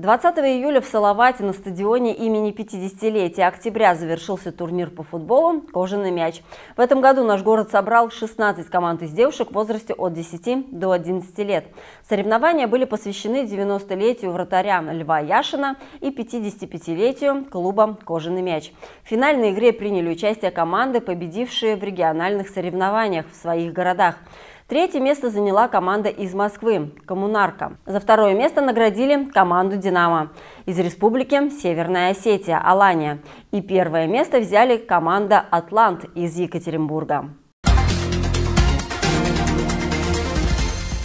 20 июля в Салавате на стадионе имени 50-летия октября завершился турнир по футболу «Кожаный мяч». В этом году наш город собрал 16 команд из девушек в возрасте от 10 до 11 лет. Соревнования были посвящены 90-летию вратаря Льва Яшина и 55-летию клуба «Кожаный мяч». В финальной игре приняли участие команды, победившие в региональных соревнованиях в своих городах. Третье место заняла команда из Москвы – «Коммунарка». За второе место наградили команду «Динамо» из республики Северная Осетия – «Алания». И первое место взяли команда «Атлант» из Екатеринбурга.